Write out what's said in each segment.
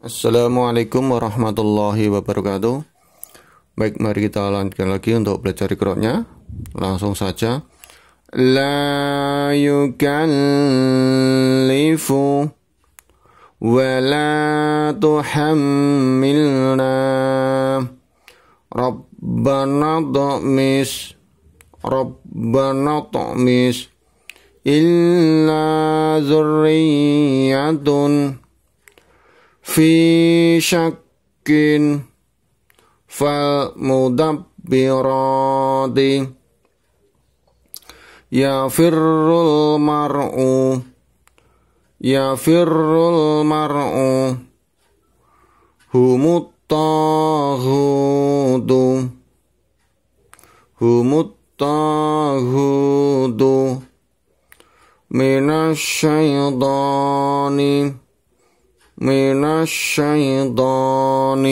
Assalamualaikum warahmatullahi wabarakatuh Baik mari kita lanjutkan lagi untuk belajar ikhroknya Langsung saja La yukallifu Wa la tuhammilna Rabbana ta'mis Rabbana ta'mis Illa zurriyatun fi syakkin fal mudabbirati ya firrul mar'u ya firrul mar'u humut tahudu humut tahudu minasyaitanir من الشيطان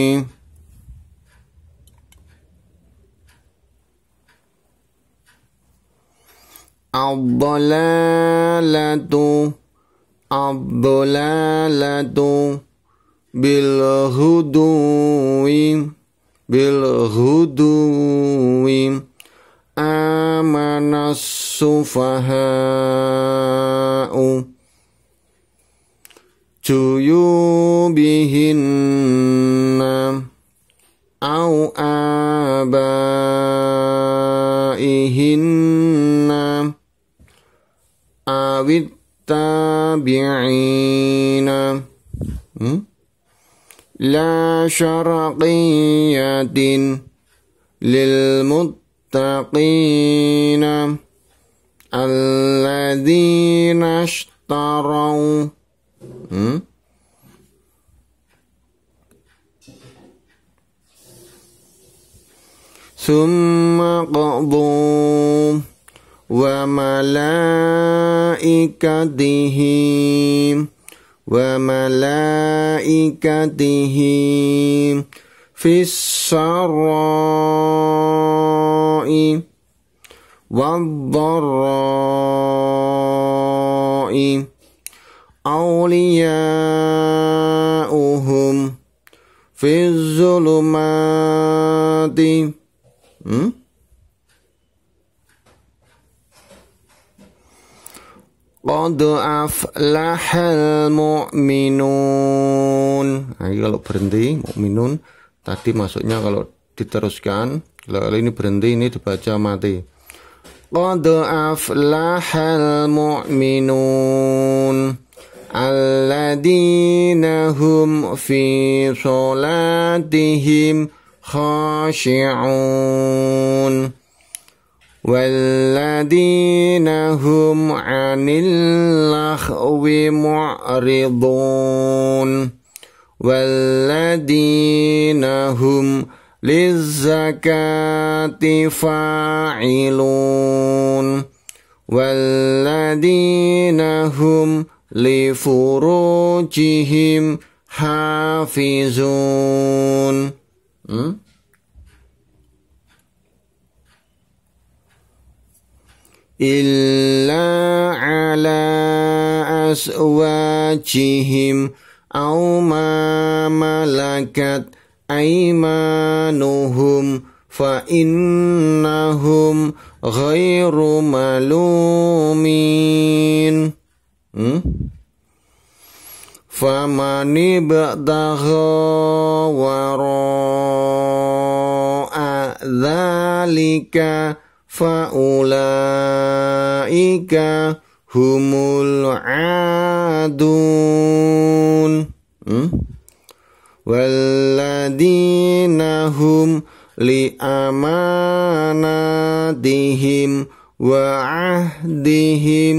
الضلالة الضلالة بالهدوء بالهدوء آمن السفهاء جيوبهن أو آبائهن أو التابعين لا شرقية للمتقين الذين اشتروا ثم قضوا وملائكته وملائكته في السراء والضراء awliya'uhum fi zulumati hmm? Qad aflahal mu'minun. Nah, ini kalau berhenti mu'minun tadi masuknya kalau diteruskan kalau ini berhenti ini dibaca mati. Qad aflahal mu'minun. الذين هم في صلاتهم خاشعون والذين هم عن اللخو معرضون والذين هم للزكاة فاعلون والذين هم لفروجهم حافظون إلا على أزواجهم أو ما ملكت أيمانهم فإنهم غير ملومين فمن ابتغى وراء ذلك فأولئك هم العادون والذين هم لأماناتهم وعهدهم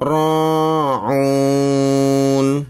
راعون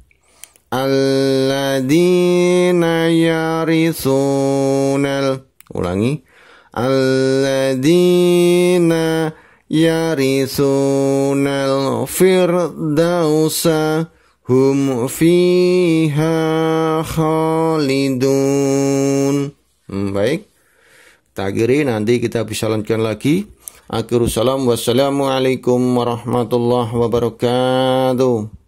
alladina yarisunal ulangi alladina yarisunal firdausa hum fiha khalidun hmm, baik tagiri nanti kita bisa lanjutkan lagi akhirussalam wassalamualaikum warahmatullahi wabarakatuh